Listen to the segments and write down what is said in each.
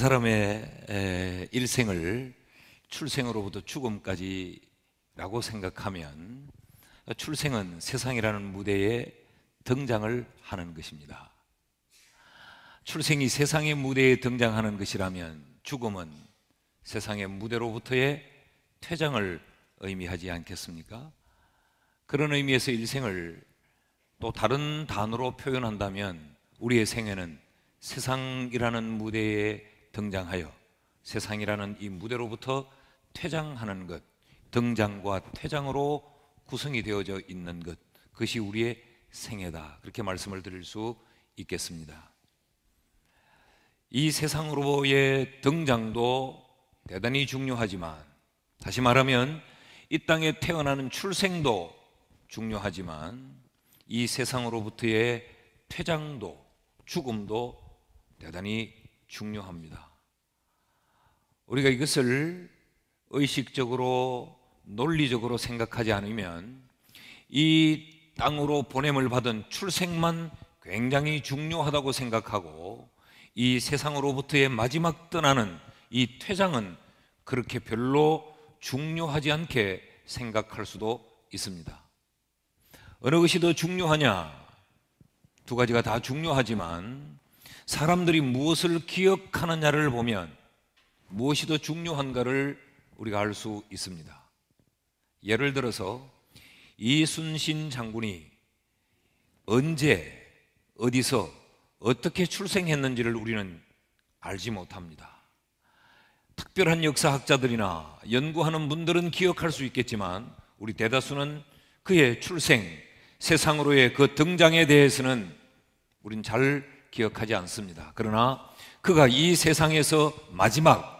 사람의 일생을 출생으로부터 죽음까지라고 생각하면 출생은 세상이라는 무대에 등장을 하는 것입니다. 출생이 세상의 무대에 등장하는 것이라면 죽음은 세상의 무대로부터의 퇴장을 의미하지 않겠습니까? 그런 의미에서 일생을 또 다른 단어로 표현한다면 우리의 생애는 세상이라는 무대에 등장하여 세상이라는 이 무대로부터 퇴장하는 것, 등장과 퇴장으로 구성이 되어져 있는 것, 그것이 우리의 생애다. 그렇게 말씀을 드릴 수 있겠습니다. 이 세상으로의 등장도 대단히 중요하지만, 다시 말하면 이 땅에 태어나는 출생도 중요하지만, 이 세상으로부터의 퇴장도 죽음도 대단히 중요합니다. 우리가 이것을 의식적으로 논리적으로 생각하지 않으면 이 땅으로 보냄을 받은 출생만 굉장히 중요하다고 생각하고 이 세상으로부터의 마지막 떠나는 이 퇴장은 그렇게 별로 중요하지 않게 생각할 수도 있습니다. 어느 것이 더 중요하냐? 두 가지가 다 중요하지만 사람들이 무엇을 기억하느냐를 보면 무엇이 더 중요한가를 우리가 알 수 있습니다. 예를 들어서 이순신 장군이 언제 어디서 어떻게 출생했는지를 우리는 알지 못합니다. 특별한 역사학자들이나 연구하는 분들은 기억할 수 있겠지만 우리 대다수는 그의 출생, 세상으로의 그 등장에 대해서는 우린 잘 기억하지 않습니다. 그러나 그가 이 세상에서 마지막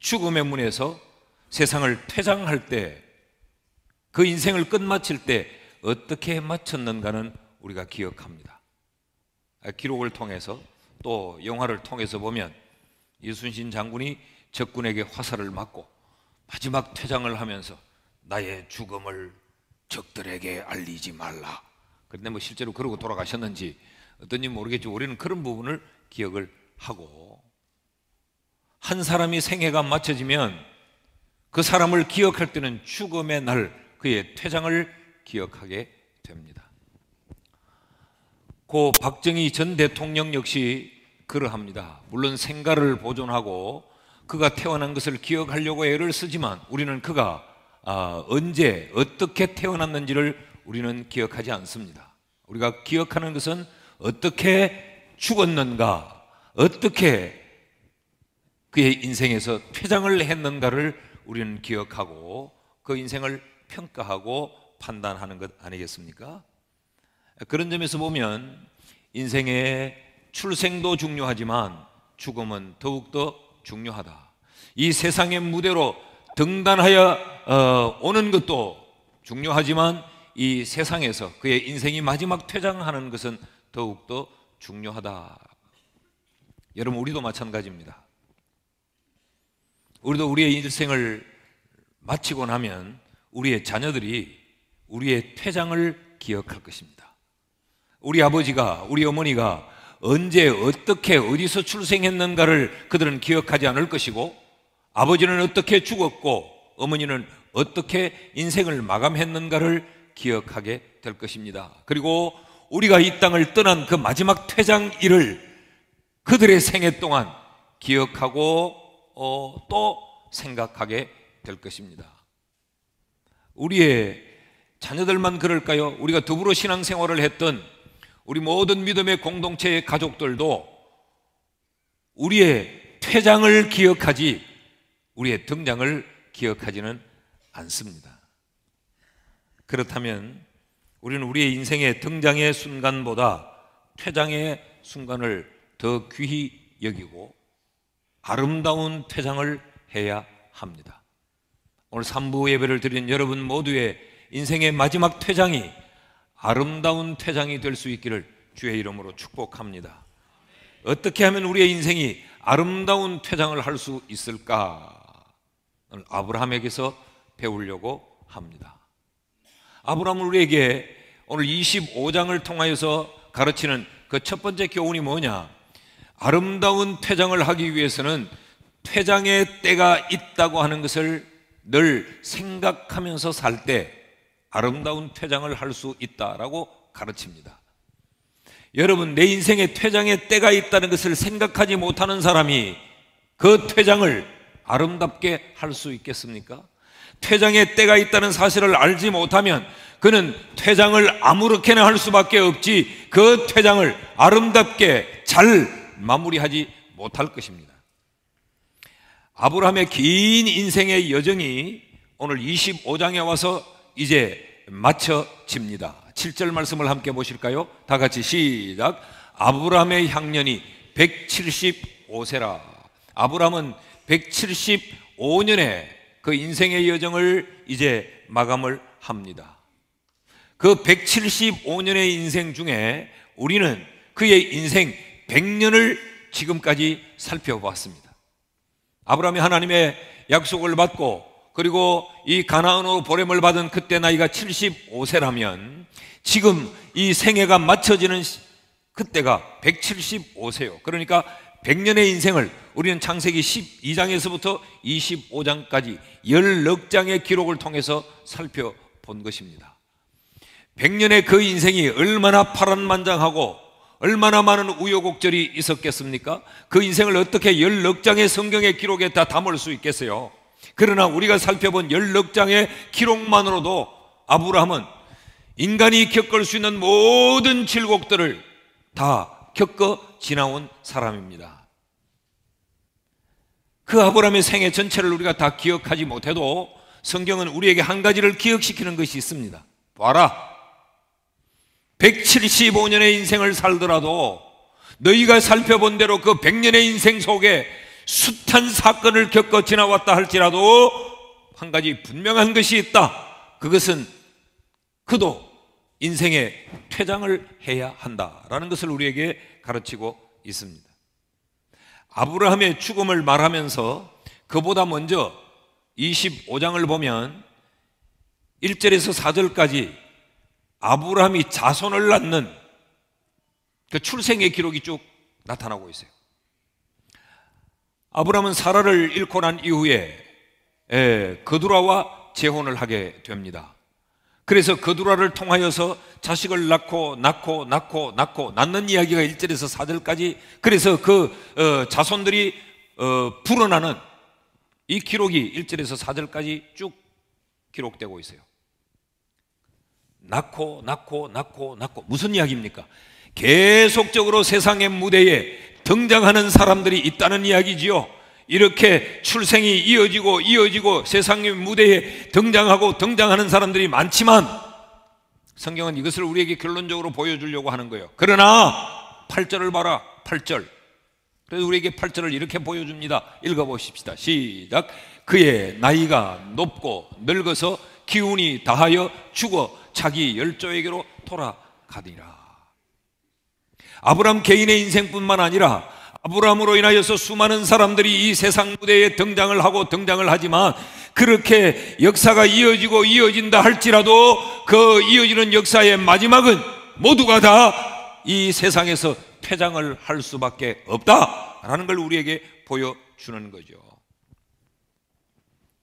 죽음의 문에서 세상을 퇴장할 때, 그 인생을 끝마칠 때 어떻게 마쳤는가는 우리가 기억합니다. 아, 기록을 통해서 또 영화를 통해서 보면 이순신 장군이 적군에게 화살을 맞고 마지막 퇴장을 하면서 나의 죽음을 적들에게 알리지 말라. 그런데 뭐 실제로 그러고 돌아가셨는지 어떤지 모르겠지만 우리는 그런 부분을 기억을 하고 한 사람이 생애가 맞춰지면 그 사람을 기억할 때는 죽음의 날 그의 퇴장을 기억하게 됩니다. 고 박정희 전 대통령 역시 그러합니다. 물론 생가를 보존하고 그가 태어난 것을 기억하려고 애를 쓰지만 우리는 그가 아, 언제 어떻게 태어났는지를 우리는 기억하지 않습니다. 우리가 기억하는 것은 어떻게 죽었는가, 어떻게 그의 인생에서 퇴장을 했는가를 우리는 기억하고 그 인생을 평가하고 판단하는 것 아니겠습니까? 그런 점에서 보면 인생의 출생도 중요하지만 죽음은 더욱더 중요하다. 이 세상의 무대로 등단하여 어, 오는 것도 중요하지만 이 세상에서 그의 인생이 마지막 퇴장하는 것은 더욱더 중요하다. 여러분 우리도 마찬가지입니다. 우리도 우리의 인생을 마치고 나면 우리의 자녀들이 우리의 퇴장을 기억할 것입니다. 우리 아버지가 우리 어머니가 언제 어떻게 어디서 출생했는가를 그들은 기억하지 않을 것이고 아버지는 어떻게 죽었고 어머니는 어떻게 인생을 마감했는가를 기억하게 될 것입니다. 그리고 우리가 이 땅을 떠난 그 마지막 퇴장 일을 그들의 생애 동안 기억하고 어, 또 생각하게 될 것입니다. 우리의 자녀들만 그럴까요? 우리가 더불어 신앙생활을 했던 우리 모든 믿음의 공동체의 가족들도 우리의 퇴장을 기억하지 우리의 등장을 기억하지는 않습니다. 그렇다면 우리는 우리의 인생의 등장의 순간보다 퇴장의 순간을 더 귀히 여기고 아름다운 퇴장을 해야 합니다. 오늘 3부 예배를 드린 여러분 모두의 인생의 마지막 퇴장이 아름다운 퇴장이 될 수 있기를 주의 이름으로 축복합니다. 어떻게 하면 우리의 인생이 아름다운 퇴장을 할 수 있을까? 아브라함에게서 배우려고 합니다. 아브라함을 우리에게 오늘 25장을 통하여서 가르치는 그 첫 번째 교훈이 뭐냐? 아름다운 퇴장을 하기 위해서는 퇴장의 때가 있다고 하는 것을 늘 생각하면서 살 때 아름다운 퇴장을 할 수 있다라고 가르칩니다. 여러분, 내 인생에 퇴장의 때가 있다는 것을 생각하지 못하는 사람이 그 퇴장을 아름답게 할 수 있겠습니까? 퇴장의 때가 있다는 사실을 알지 못하면 그는 퇴장을 아무렇게나 할 수밖에 없지 그 퇴장을 아름답게 잘 마무리하지 못할 것입니다. 아브라함의 긴 인생의 여정이 오늘 25장에 와서 이제 마쳐집니다. 7절 말씀을 함께 보실까요? 다 같이 시작. 아브라함의 향년이 175세라. 아브라함은 175년에 그 인생의 여정을 이제 마감을 합니다. 그 175년의 인생 중에 우리는 그의 인생 100년을 지금까지 살펴보았습니다. 아브라함이 하나님의 약속을 받고 그리고 이 가나안으로 보냄을 받은 그때 나이가 75세라면 지금 이 생애가 맞춰지는 그때가 175세요. 그러니까 100년의 인생을 우리는 창세기 12장에서부터 25장까지 14장의 기록을 통해서 살펴본 것입니다. 100년의 그 인생이 얼마나 파란만장하고 얼마나 많은 우여곡절이 있었겠습니까? 그 인생을 어떻게 14장의 성경의 기록에 다 담을 수 있겠어요? 그러나 우리가 살펴본 14장의 기록만으로도 아브라함은 인간이 겪을 수 있는 모든 질곡들을 다 겪어 지나온 사람입니다. 그 아브라함의 생애 전체를 우리가 다 기억하지 못해도 성경은 우리에게 한 가지를 기억시키는 것이 있습니다. 봐라. 175년의 인생을 살더라도 너희가 살펴본 대로 그 100년의 인생 속에 숱한 사건을 겪어 지나왔다 할지라도 한 가지 분명한 것이 있다. 그것은 그도 인생의 퇴장을 해야 한다라는 것을 우리에게 가르치고 있습니다. 아브라함의 죽음을 말하면서 그보다 먼저 25장을 보면 1절에서 4절까지 아브라함이 자손을 낳는 그 출생의 기록이 쭉 나타나고 있어요. 아브라함은 사라를 잃고 난 이후에 그두라와 예, 재혼을 하게 됩니다. 그래서 거두라를 통하여서 자식을 낳고 낳고 낳고 낳고 낳는 이야기가 일절에서사절까지 그래서 그 어, 자손들이 어, 불어나는 이 기록이 일절에서사절까지쭉 기록되고 있어요. 낳고 낳고 낳고 낳고 무슨 이야기입니까? 계속적으로 세상의 무대에 등장하는 사람들이 있다는 이야기지요. 이렇게 출생이 이어지고 이어지고 세상의 무대에 등장하고 등장하는 사람들이 많지만 성경은 이것을 우리에게 결론적으로 보여주려고 하는 거예요. 그러나 8절을 봐라. 8절. 그래서 우리에게 8절을 이렇게 보여줍니다. 읽어보십시다. 시작. 그의 나이가 높고 늙어서 기운이 다하여 죽어 자기 열조에게로 돌아가니라. 아브람 개인의 인생뿐만 아니라 아브라함으로 인하여서 수많은 사람들이 이 세상 무대에 등장을 하고 등장을 하지만 그렇게 역사가 이어지고 이어진다 할지라도 그 이어지는 역사의 마지막은 모두가 다 이 세상에서 퇴장을할 수밖에 없다라는 걸 우리에게 보여주는 거죠.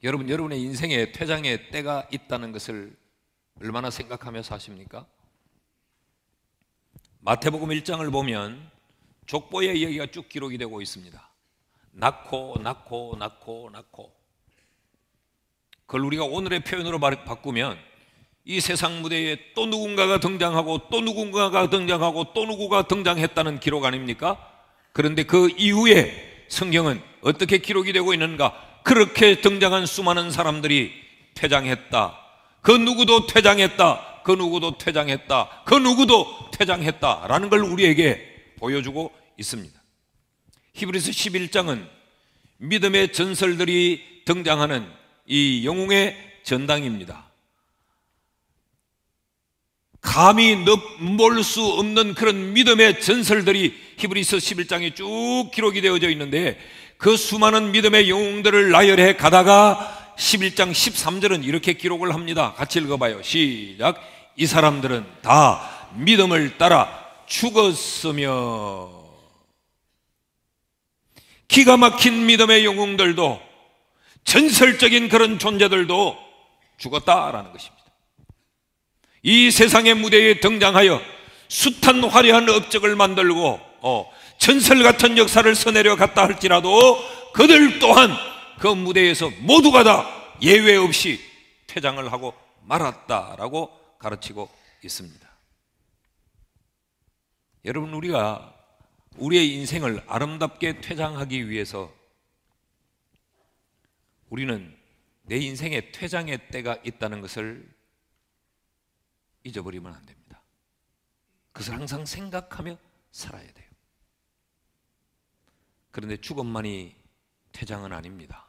여러분, 여러분의 인생에 퇴장의 때가 있다는 것을 얼마나 생각하며 사십니까? 마태복음 1장을 보면 족보의 이야기가 쭉 기록이 되고 있습니다. 낳고 낳고 낳고 낳고 그걸 우리가 오늘의 표현으로 바꾸면 이 세상 무대에 또 누군가가 등장하고 또 누군가가 등장하고 또 누구가 등장했다는 기록 아닙니까? 그런데 그 이후에 성경은 어떻게 기록이 되고 있는가? 그렇게 등장한 수많은 사람들이 퇴장했다. 그 누구도 퇴장했다. 그 누구도 퇴장했다. 그 누구도 퇴장했다라는 걸 우리에게 보여주고 있습니다. 히브리스 11장은 믿음의 전설들이 등장하는 이 영웅의 전당입니다. 감히 넉 볼 수 없는 그런 믿음의 전설들이 히브리서 11장에 쭉 기록이 되어져 있는데 그 수많은 믿음의 영웅들을 나열해 가다가 11장 13절은 이렇게 기록을 합니다. 같이 읽어봐요. 시작. 이 사람들은 다 믿음을 따라 죽었으며 기가 막힌 믿음의 영웅들도 전설적인 그런 존재들도 죽었다라는 것입니다. 이 세상의 무대에 등장하여 숱한 화려한 업적을 만들고 어, 전설 같은 역사를 써내려 갔다 할지라도 그들 또한 그 무대에서 모두가 다 예외 없이 퇴장을 하고 말았다라고 가르치고 있습니다. 여러분 우리가 우리의 인생을 아름답게 퇴장하기 위해서 우리는 내인생의 퇴장의 때가 있다는 것을 잊어버리면 안 됩니다. 그것을 항상 생각하며 살아야 돼요. 그런데 죽음만이 퇴장은 아닙니다.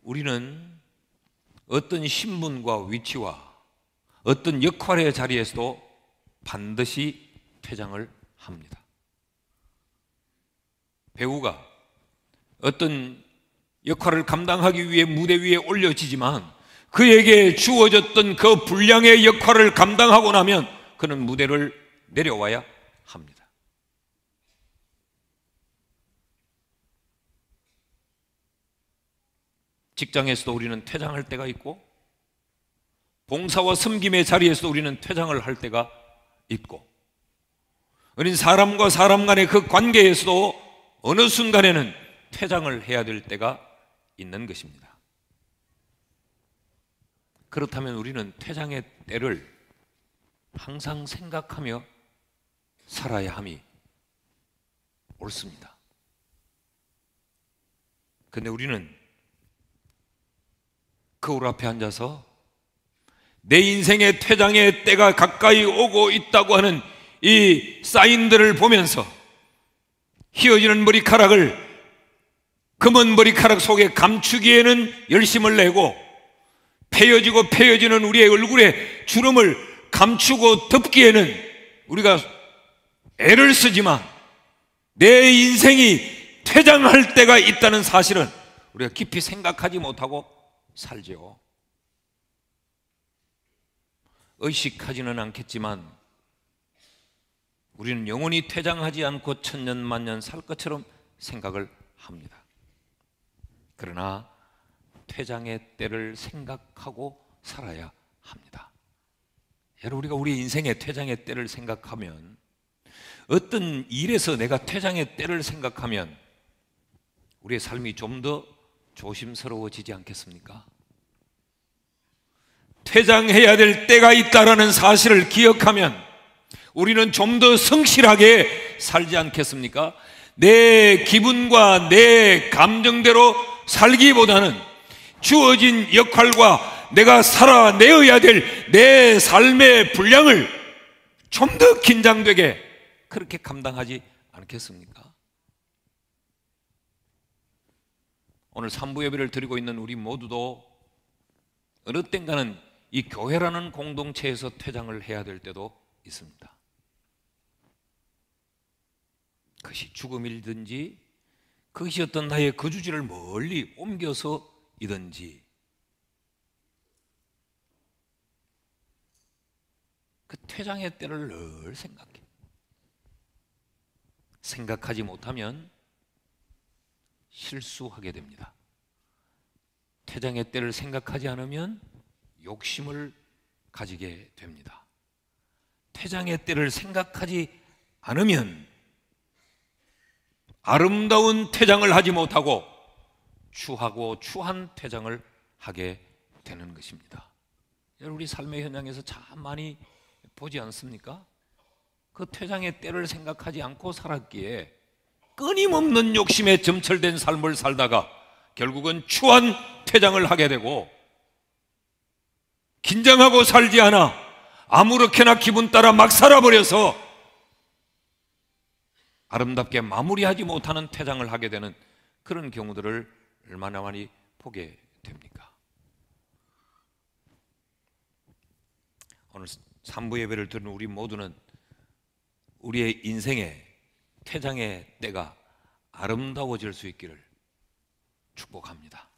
우리는 어떤 신분과 위치와 어떤 역할의 자리에서도 반드시 퇴장을 합니다. 배우가 어떤 역할을 감당하기 위해 무대 위에 올려지지만 그에게 주어졌던 그 분량의 역할을 감당하고 나면 그는 무대를 내려와야 합니다. 직장에서도 우리는 퇴장할 때가 있고 봉사와 섬김의 자리에서도 우리는 퇴장을 할 때가 있고 우린 사람과 사람 간의 그 관계에서도 어느 순간에는 퇴장을 해야 될 때가 있는 것입니다. 그렇다면 우리는 퇴장의 때를 항상 생각하며 살아야 함이 옳습니다. 근데 우리는 거울 앞에 앉아서 내 인생의 퇴장의 때가 가까이 오고 있다고 하는 이 사인들을 보면서 휘어지는 머리카락을 검은 머리카락 속에 감추기에는 열심을 내고 패여지고 패여지는 우리의 얼굴에 주름을 감추고 덮기에는 우리가 애를 쓰지만 내 인생이 퇴장할 때가 있다는 사실은 우리가 깊이 생각하지 못하고 살죠 의식하지는 않겠지만 우리는 영원히 퇴장하지 않고 천년 만년 살 것처럼 생각을 합니다. 그러나 퇴장의 때를 생각하고 살아야 합니다. 여러분 우리가 우리 인생의 퇴장의 때를 생각하면 어떤 일에서 내가 퇴장의 때를 생각하면 우리의 삶이 좀 더 조심스러워지지 않겠습니까? 퇴장해야 될 때가 있다라는 사실을 기억하면 우리는 좀 더 성실하게 살지 않겠습니까? 내 기분과 내 감정대로 살기보다는 주어진 역할과 내가 살아내어야 될 내 삶의 분량을 좀 더 긴장되게 그렇게 감당하지 않겠습니까? 오늘 삼부 예배를 드리고 있는 우리 모두도 어느 땐가는 이 교회라는 공동체에서 퇴장을 해야 될 때도 있습니다. 그것이 죽음이든지 그것이 어떤 나의 거주지를 멀리 옮겨서 이든지 그 퇴장의 때를 늘 생각해. 생각하지 못하면 실수하게 됩니다. 퇴장의 때를 생각하지 않으면 욕심을 가지게 됩니다. 퇴장의 때를 생각하지 않으면 아름다운 퇴장을 하지 못하고 추하고 추한 퇴장을 하게 되는 것입니다. 우리 삶의 현장에서 참 많이 보지 않습니까? 그 퇴장의 때를 생각하지 않고 살았기에 끊임없는 욕심에 점철된 삶을 살다가 결국은 추한 퇴장을 하게 되고 긴장하고 살지 않아 아무렇게나 기분 따라 막 살아버려서 아름답게 마무리하지 못하는 퇴장을 하게 되는 그런 경우들을 얼마나 많이 보게 됩니까? 오늘 삼부 예배를 드는 우리 모두는 우리의 인생의 퇴장의 때가 아름다워질 수 있기를 축복합니다.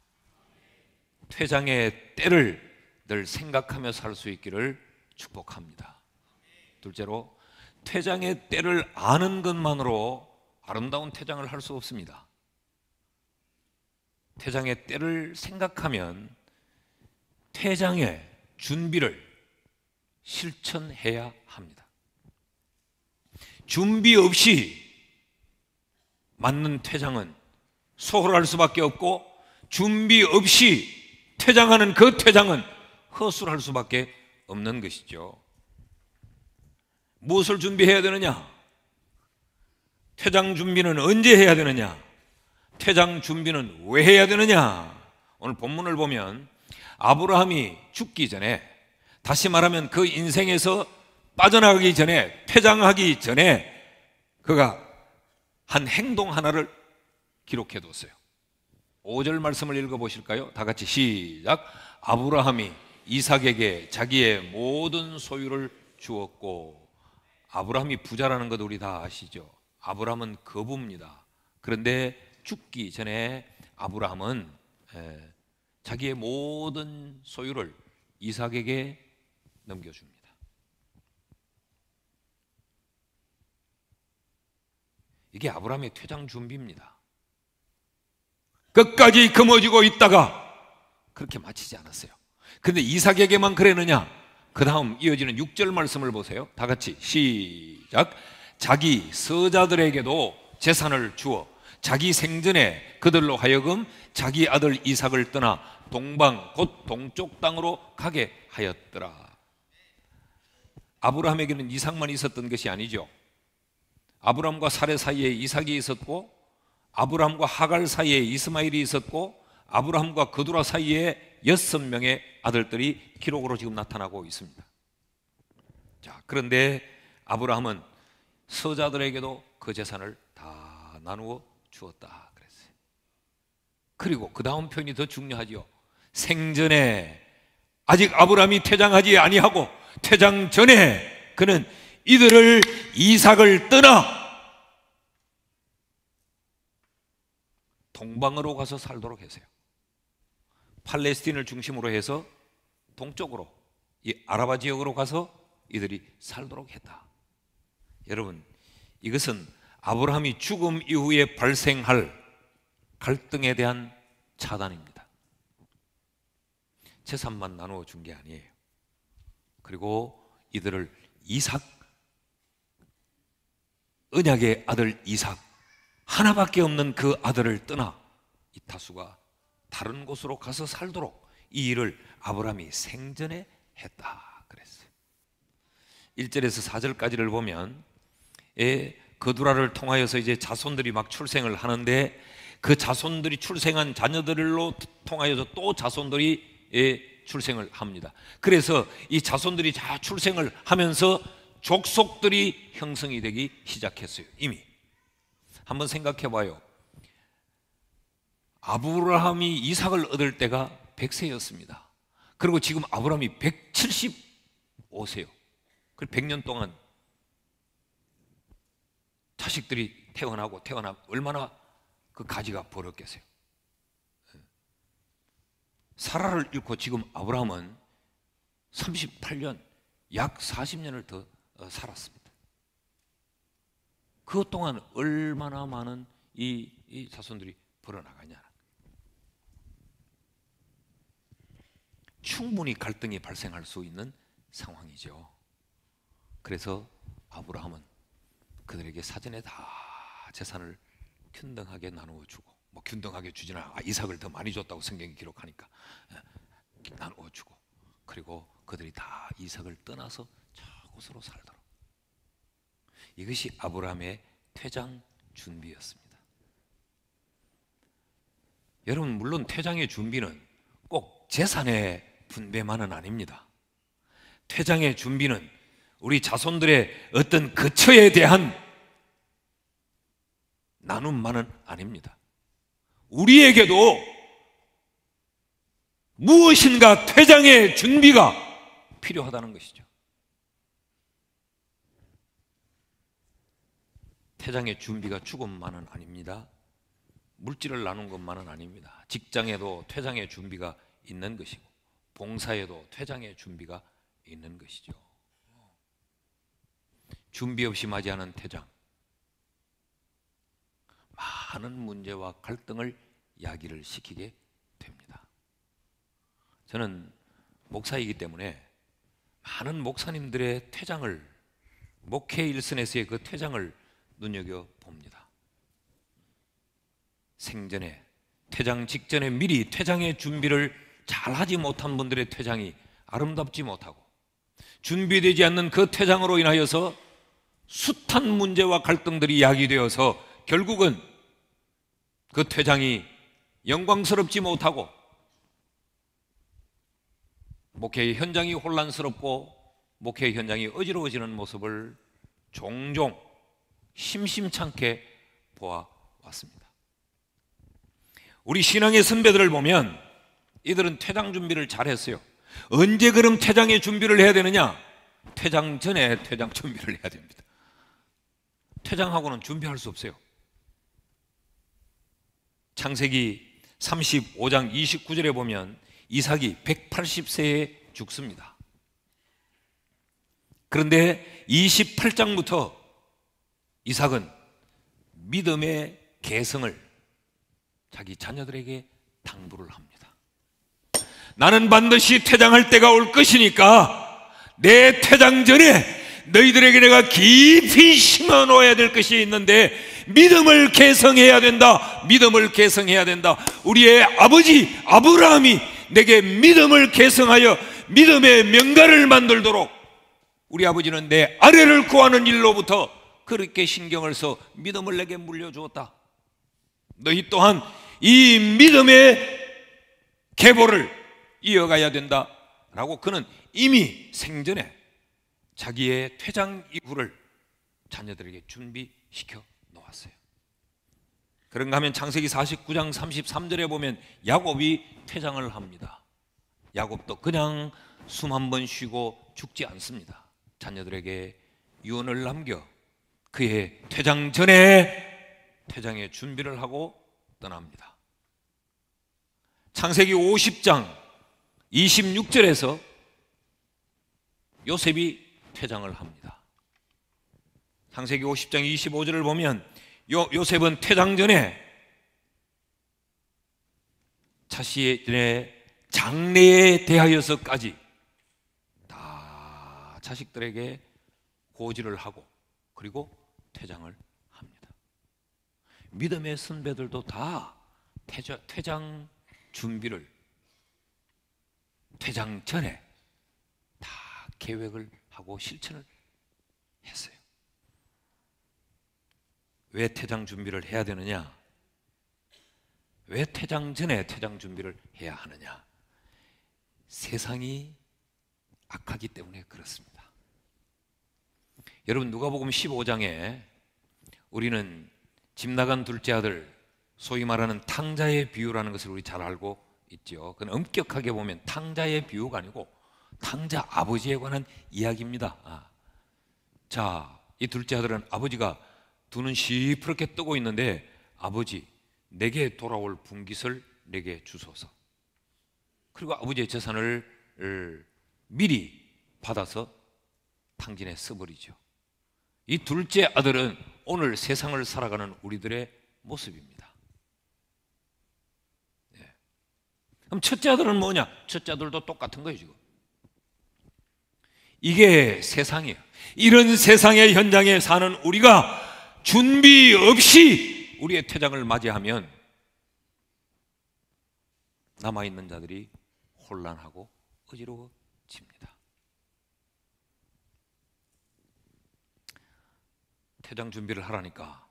퇴장의 때를 늘 생각하며 살 수 있기를 축복합니다. 둘째로 퇴장의 때를 아는 것만으로 아름다운 퇴장을 할 수 없습니다. 퇴장의 때를 생각하면 퇴장의 준비를 실천해야 합니다. 준비 없이 맞는 퇴장은 소홀할 수밖에 없고 준비 없이 퇴장하는 그 퇴장은 허술할 수밖에 없는 것이죠. 무엇을 준비해야 되느냐? 퇴장 준비는 언제 해야 되느냐? 퇴장 준비는 왜 해야 되느냐? 오늘 본문을 보면 아브라함이 죽기 전에 다시 말하면 그 인생에서 빠져나가기 전에 퇴장하기 전에 그가 한 행동 하나를 기록해 뒀어요. 5절 말씀을 읽어 보실까요? 다 같이 시작. 아브라함이 이삭에게 자기의 모든 소유를 주었고 아브라함이 부자라는 것 우리 다 아시죠? 아브라함은 거부입니다. 그런데 죽기 전에 아브라함은 자기의 모든 소유를 이삭에게 넘겨줍니다. 이게 아브라함의 퇴장 준비입니다. 끝까지 거머쥐고 있다가 그렇게 마치지 않았어요. 근데 이삭에게만 그랬느냐? 그 다음 이어지는 6절 말씀을 보세요. 다 같이 시작. 자기 서자들에게도 재산을 주어 자기 생전에 그들로 하여금 자기 아들 이삭을 떠나 동방 곧 동쪽 땅으로 가게 하였더라. 아브라함에게는 이삭만 있었던 것이 아니죠. 아브라함과 사례 사이에 이삭이 있었고 아브라함과 하갈 사이에 이스마일이 있었고 아브라함과 그두라 사이에 여섯 명의 아들들이 기록으로 지금 나타나고 있습니다. 자, 그런데 아브라함은 서자들에게도 그 재산을 다 나누어 주었다 그랬어요. 그리고 그 다음 표현이 더 중요하지요. 생전에 아직 아브라함이 퇴장하지 아니하고 퇴장 전에 그는 이들을 이삭을 떠나 동방으로 가서 살도록 했어요. 팔레스틴을 중심으로 해서 동쪽으로 이 아라바 지역으로 가서 이들이 살도록 했다. 여러분, 이것은 아브라함이 죽음 이후에 발생할 갈등에 대한 차단입니다. 재산만 나누어 준 게 아니에요. 그리고 이들을 이삭 언약의 아들 이삭 하나밖에 없는 그 아들을 떠나 이타수가 다른 곳으로 가서 살도록 이 일을 아브라함이 생전에 했다 그랬어요. 1절에서 4절까지를 보면 예, 거두라를 그 통하여서 이제 자손들이 막 출생을 하는데 그 자손들이 출생한 자녀들로 통하여서 또 자손들이 예, 출생을 합니다. 그래서 이 자손들이 다 출생을 하면서 족속들이 형성이 되기 시작했어요. 이미 한번 생각해 봐요. 아브라함이 이삭을 얻을 때가 100세였습니다. 그리고 지금 아브라함이 175세요. 그 100년 동안 자식들이 태어나고 태어나 얼마나 그 가지가 버렸겠어요. 사라를 잃고 지금 아브라함은 38년 약 40년을 더 어, 살았습니다. 그 동안 얼마나 많은 이, 이 자손들이 불어나가냐. 충분히 갈등이 발생할 수 있는 상황이죠. 그래서 아브라함은 그들에게 사전에 다 재산을 균등하게 나누어 주고 뭐 균등하게 주지나 아, 이삭을 더 많이 줬다고 성경이 기록하니까 예, 나누어 주고 그리고 그들이 다 이삭을 떠나서 저곳으로 살도록 이것이 아브라함의 퇴장 준비였습니다. 여러분 물론 퇴장의 준비는 꼭 재산의 분배만은 아닙니다. 퇴장의 준비는 우리 자손들의 어떤 거처에 대한 나눔만은 아닙니다. 우리에게도 무엇인가 퇴장의 준비가 필요하다는 것이죠. 퇴장의 준비가 죽음만은 아닙니다. 물질을 나눈 것만은 아닙니다. 직장에도 퇴장의 준비가 있는 것이고. 봉사에도 퇴장의 준비가 있는 것이죠. 준비 없이 맞이하는 퇴장. 많은 문제와 갈등을 야기를 시키게 됩니다. 저는 목사이기 때문에 많은 목사님들의 퇴장을 목회 일선에서의 그 퇴장을 눈여겨 봅니다. 생전에 퇴장 직전에 미리 퇴장의 준비를 잘하지 못한 분들의 퇴장이 아름답지 못하고 준비되지 않는 그 퇴장으로 인하여서 숱한 문제와 갈등들이 야기되어서 결국은 그 퇴장이 영광스럽지 못하고 목회 의 현장이 혼란스럽고 목회 의 현장이 어지러워지는 모습을 종종 심심찮게 보아왔습니다. 우리 신앙의 선배들을 보면 이들은 퇴장 준비를 잘했어요. 언제 그럼 퇴장의 준비를 해야 되느냐? 퇴장 전에 퇴장 준비를 해야 됩니다. 퇴장하고는 준비할 수 없어요. 창세기 35장 29절에 보면 이삭이 180세에 죽습니다. 그런데 28장부터 이삭은 믿음의 개성을 자기 자녀들에게 당부를 합니다. 나는 반드시 퇴장할 때가 올 것이니까 내 퇴장 전에 너희들에게 내가 깊이 심어 놓아야 될 것이 있는데 믿음을 개성해야 된다. 믿음을 개성해야 된다. 우리의 아버지 아브라함이 내게 믿음을 개성하여 믿음의 명가를 만들도록 우리 아버지는 내 아래를 구하는 일로부터 그렇게 신경을 써 믿음을 내게 물려주었다. 너희 또한 이 믿음의 계보를 이어가야 된다라고 그는 이미 생전에 자기의 퇴장 이후를 자녀들에게 준비시켜 놓았어요. 그런가 하면 창세기 49장 33절에 보면 야곱이 퇴장을 합니다. 야곱도 그냥 숨 한 번 쉬고 죽지 않습니다. 자녀들에게 유언을 남겨 그의 퇴장 전에 퇴장의 준비를 하고 떠납니다. 창세기 50장 26절에서 요셉이 퇴장을 합니다. 상세기 50장 25절을 보면 요, 요셉은 퇴장 전에 자신의 장래에 대하여서까지 다 자식들에게 고지를 하고 그리고 퇴장을 합니다. 믿음의 선배들도 다 퇴장, 준비를 퇴장 전에 다 계획을 하고 실천을 했어요. 왜 퇴장 준비를 해야 되느냐? 왜 퇴장 전에 퇴장 준비를 해야 하느냐? 세상이 악하기 때문에 그렇습니다. 여러분 누가복음 15장에 우리는 집 나간 둘째 아들 소위 말하는 탕자의 비유라는 것을 우리 잘 알고 있죠. 그건 엄격하게 보면 탕자의 비유가 아니고 탕자 아버지에 관한 이야기입니다. 아. 자, 이 둘째 아들은 아버지가 두 눈 시퍼렇게 뜨고 있는데 아버지 내게 돌아올 분깃을 내게 주소서. 그리고 아버지의 재산을 미리 받아서 탕진에 써버리죠. 이 둘째 아들은 오늘 세상을 살아가는 우리들의 모습입니다. 그럼 첫째 아들은 뭐냐? 첫째 아들도 똑같은 거예요, 지금. 이게 세상이에요. 이런 세상의 현장에 사는 우리가 준비 없이 우리의 퇴장을 맞이하면 남아있는 자들이 혼란하고 어지러워집니다. 퇴장 준비를 하라니까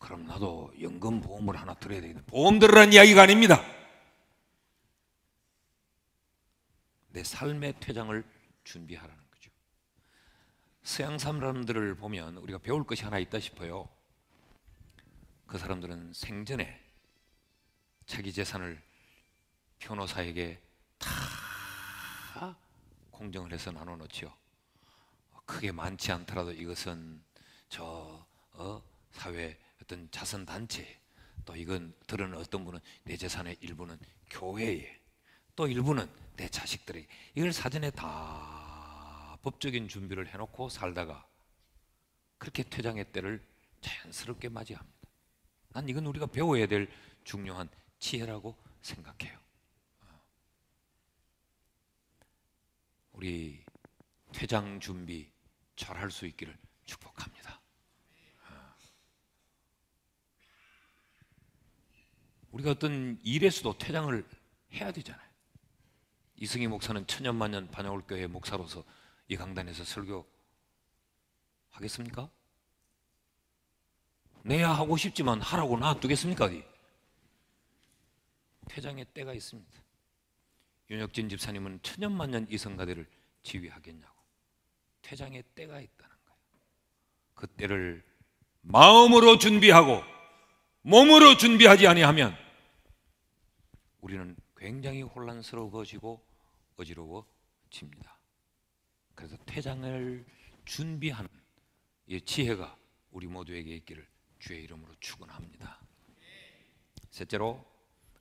그럼 나도 연금 보험을 하나 들어야 되겠네. 보험 들으라는 이야기가 아닙니다. 삶의 퇴장을 준비하라는 거죠. 서양 사람들을 보면 우리가 배울 것이 하나 있다 싶어요. 그 사람들은 생전에 자기 재산을 변호사에게 다 공정을 해서 나눠 놓지요. 크게 많지 않더라도 이것은 저 어, 사회 어떤 자선 단체 또 이건 들은 어떤 분은 내 재산의 일부는 교회에 또 일부는 내 자식들이 이걸 사전에 다 법적인 준비를 해놓고 살다가 그렇게 퇴장의 때를 자연스럽게 맞이합니다. 난 이건 우리가 배워야 될 중요한 지혜라고 생각해요. 어. 우리 퇴장 준비 잘 할 수 있기를 축복합니다. 어. 우리가 어떤 일에서도 퇴장을 해야 되잖아요. 이승희 목사는 천년만년 반야올교회 목사로서 이 강단에서 설교 하겠습니까? 내야 하고 싶지만 하라고 놔두겠습니까? 회장의 때가 있습니다. 윤혁진 집사님은 천년만년 이성가대를 지휘하겠냐고 퇴장의 때가 있다는 거예요. 그 때를 마음으로 준비하고 몸으로 준비하지 아니하면 우리는 굉장히 혼란스러워지고 어지러워집니다. 그래서 퇴장을 준비하는 지혜가 우리 모두에게 있기를 주의 이름으로 축원합니다. 셋째로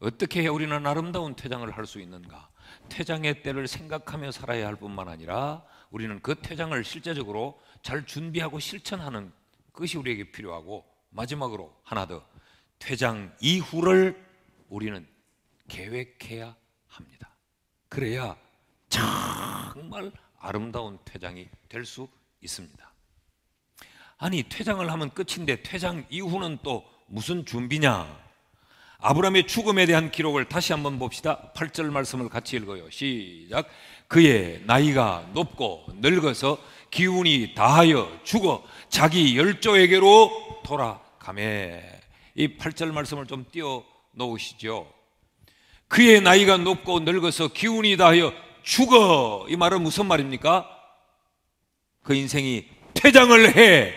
어떻게 해야 우리는 아름다운 퇴장을 할 수 있는가? 퇴장의 때를 생각하며 살아야 할 뿐만 아니라 우리는 그 퇴장을 실제적으로 잘 준비하고 실천하는 것이 우리에게 필요하고 마지막으로 하나 더 퇴장 이후를 우리는 계획해야 합니다. 그래야 정말 아름다운 퇴장이 될 수 있습니다. 아니 퇴장을 하면 끝인데 퇴장 이후는 또 무슨 준비냐? 아브라함의 죽음에 대한 기록을 다시 한번 봅시다. 8절 말씀을 같이 읽어요. 시작. 그의 나이가 높고 늙어서 기운이 다하여 죽어 자기 열조에게로 돌아가매. 이 8절 말씀을 좀 띄워 놓으시죠. 그의 나이가 높고 늙어서 기운이 다하여 죽어. 이 말은 무슨 말입니까? 그 인생이 퇴장을 해.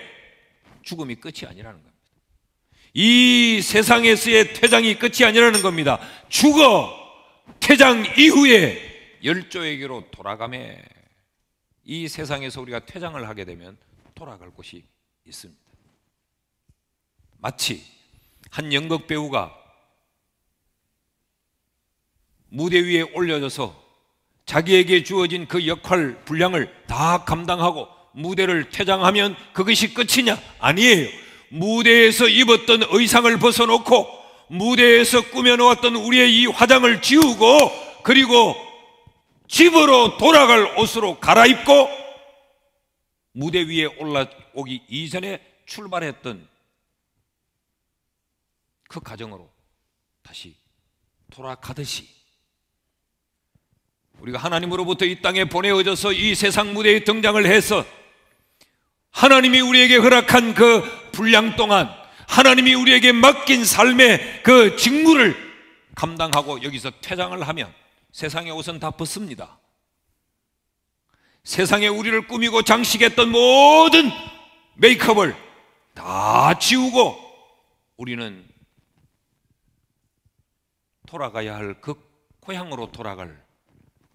죽음이 끝이 아니라는 겁니다. 이 세상에서의 퇴장이 끝이 아니라는 겁니다. 죽어. 퇴장 이후에 열조에게로 돌아가매. 이 세상에서 우리가 퇴장을 하게 되면 돌아갈 곳이 있습니다. 마치 한 연극 배우가 무대 위에 올려져서 자기에게 주어진 그 역할 분량을 다 감당하고 무대를 퇴장하면 그것이 끝이냐? 아니에요. 무대에서 입었던 의상을 벗어놓고 무대에서 꾸며놓았던 우리의 이 화장을 지우고 그리고 집으로 돌아갈 옷으로 갈아입고 무대 위에 올라오기 이전에 출발했던 그 가정으로 다시 돌아가듯이 우리가 하나님으로부터 이 땅에 보내어져서 이 세상 무대에 등장을 해서 하나님이 우리에게 허락한 그 분량 동안 하나님이 우리에게 맡긴 삶의 그 직무를 감당하고 여기서 퇴장을 하면 세상의 옷은 다 벗습니다. 세상에 우리를 꾸미고 장식했던 모든 메이크업을 다 지우고 우리는 돌아가야 할 그 고향으로 돌아갈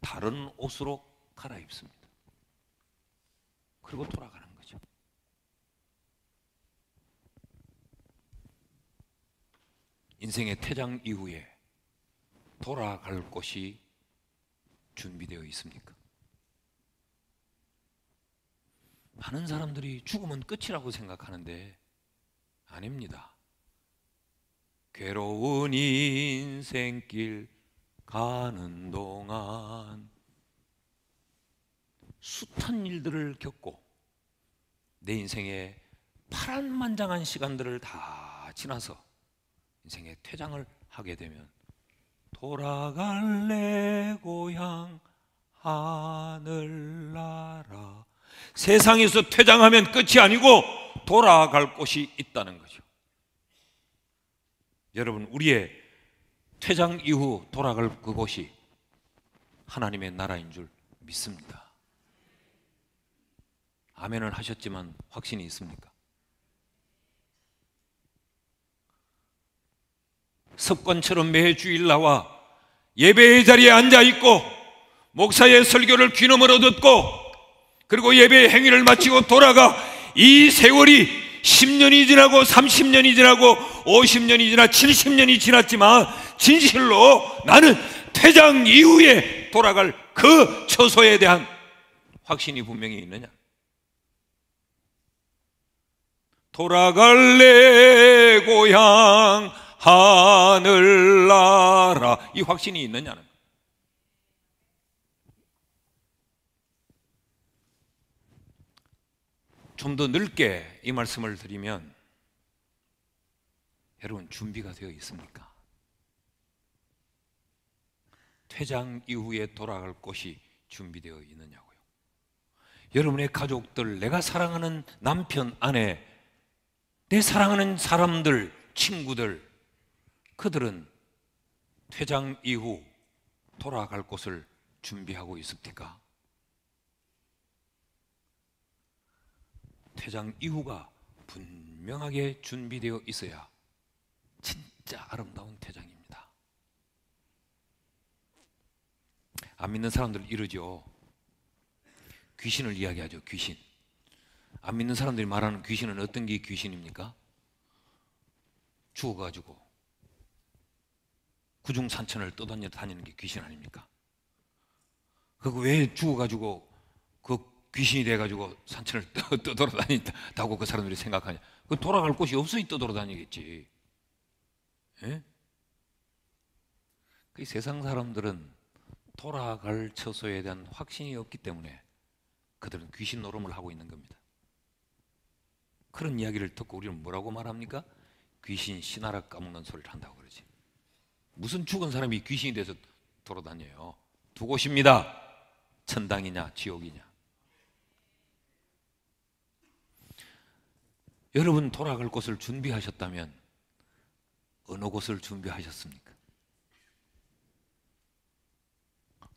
다른 옷으로 갈아입습니다. 그리고 돌아가는 거죠. 인생의 퇴장 이후에 돌아갈 곳이 준비되어 있습니까? 많은 사람들이 죽으면 끝이라고 생각하는데 아닙니다. 괴로운 인생길 가는 동안 숱한 일들을 겪고 내 인생의 파란만장한 시간들을 다 지나서 인생의 퇴장을 하게 되면 돌아갈래 고향 하늘나라 세상에서 퇴장하면 끝이 아니고 돌아갈 곳이 있다는 거죠. 여러분 우리의 퇴장 이후 돌아갈 그곳이 하나님의 나라인 줄 믿습니다. 아멘을 하셨지만 확신이 있습니까? 습관처럼 매 주일 나와 예배의 자리에 앉아 있고 목사의 설교를 귀놈으로 듣고 그리고 예배의 행위를 마치고 돌아가 이 세월이 10년이 지나고 30년이 지나고 50년이 지나 70년이 지났지만 진실로 나는 퇴장 이후에 돌아갈 그 처소에 대한 확신이 분명히 있느냐? 돌아갈 내 고향 하늘나라 이 확신이 있느냐는 좀더 넓게 이 말씀을 드리면 여러분 준비가 되어 있습니까? 퇴장 이후에 돌아갈 곳이 준비되어 있느냐고요. 여러분의 가족들, 내가 사랑하는 남편, 아내, 내 사랑하는 사람들, 친구들, 그들은 퇴장 이후 돌아갈 곳을 준비하고 있습니까? 퇴장 이후가 분명하게 준비되어 있어야 진짜 아름다운 퇴장이 안 믿는 사람들 이러죠. 귀신을 이야기하죠. 귀신. 안 믿는 사람들이 말하는 귀신은 어떤 게 귀신입니까? 죽어가지고 구중산천을 떠다니는게 귀신 아닙니까? 그거 왜 죽어가지고 그 귀신이 돼가지고 산천을 떠돌아다닌다고 그 사람들이 생각하냐? 그 돌아갈 곳이 없으니 떠돌아다니겠지. 예? 그 세상 사람들은 돌아갈 처소에 대한 확신이 없기 때문에 그들은 귀신 노름을 하고 있는 겁니다. 그런 이야기를 듣고 우리는 뭐라고 말합니까? 귀신 신하라 까먹는 소리를 한다고 그러지. 무슨 죽은 사람이 귀신이 돼서 돌아다녀요. 두 곳입니다. 천당이냐 지옥이냐. 여러분 돌아갈 곳을 준비하셨다면 어느 곳을 준비하셨습니까?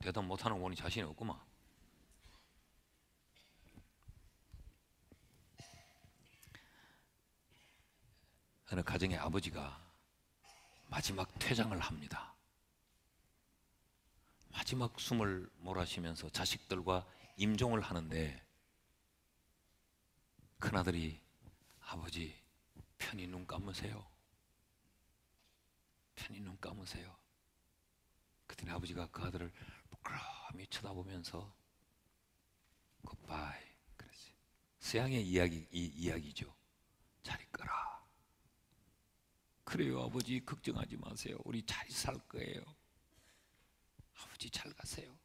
대답 못하는 원이 자신이 없구만. 어느 가정의 아버지가 마지막 퇴장을 합니다. 마지막 숨을 몰아쉬면서 자식들과 임종을 하는데 큰아들이 아버지 편히 눈 감으세요. 편히 눈 감으세요. 그랬더니 아버지가 그 아들을 그럼이 쳐다보면서 굿바이 그렇지 서양의 이야기 이 이야기죠 잘 있거라 그래요 아버지 걱정하지 마세요 우리 잘 살 거예요 아버지 잘 가세요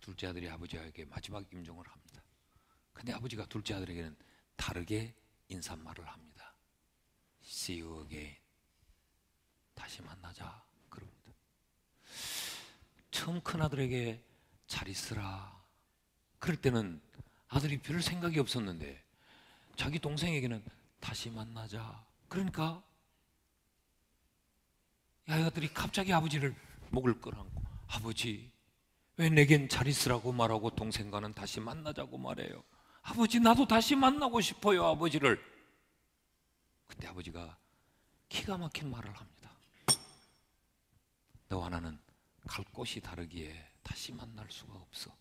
둘째 아들이 아버지에게 마지막 임종을 합니다 근데 아버지가 둘째 아들에게는 다르게 인사말을 합니다 See you again 다시 만나자 처음 큰아들에게 잘 있으라. 그럴 때는 아들이 별 생각이 없었는데 자기 동생에게는 다시 만나자. 그러니까 아이들이 갑자기 아버지를 목을 끌어안고 아버지 왜 내겐 잘 있으라고 말하고 동생과는 다시 만나자고 말해요. 아버지 나도 다시 만나고 싶어요 아버지를. 그때 아버지가 기가 막힌 말을 합니다. 너와 나는 갈 곳이 다르기에 다시 만날 수가 없어.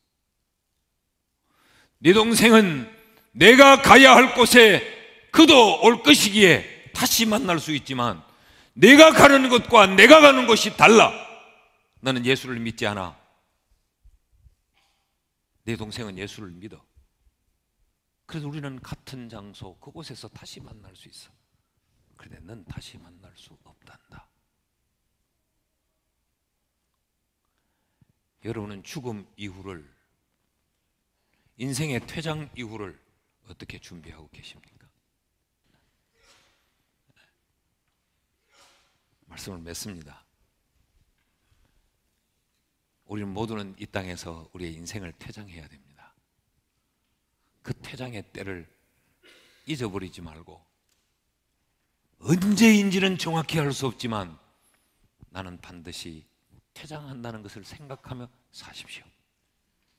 네 동생은 내가 가야 할 곳에 그도 올 것이기에 다시 만날 수 있지만 내가 가는 것과 내가 가는 것이 달라. 나는 예수를 믿지 않아. 내 네 동생은 예수를 믿어. 그래서 우리는 같은 장소 그곳에서 다시 만날 수 있어. 그런데 넌 다시 만날 수 없단다. 여러분은 죽음 이후를 인생의 퇴장 이후를 어떻게 준비하고 계십니까? 말씀을 맺습니다. 우리 모두는 이 땅에서 우리의 인생을 퇴장해야 됩니다. 그 퇴장의 때를 잊어버리지 말고 언제인지는 정확히 알 수 없지만 나는 반드시 퇴장한다는 것을 생각하며 사십시오.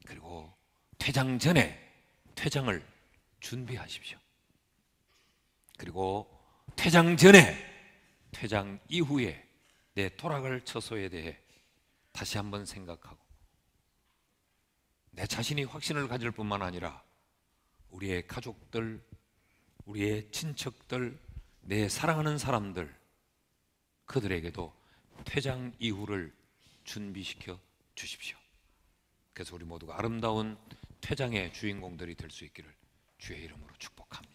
그리고 퇴장 전에 퇴장을 준비하십시오. 그리고 퇴장 전에 퇴장 이후에 내 돌아갈 처소에 대해 다시 한번 생각하고 내 자신이 확신을 가질 뿐만 아니라 우리의 가족들, 우리의 친척들, 내 사랑하는 사람들 그들에게도 퇴장 이후를 준비시켜 주십시오. 그래서 우리 모두가 아름다운 퇴장의 주인공들이 될 수 있기를 주의 이름으로 축복합니다.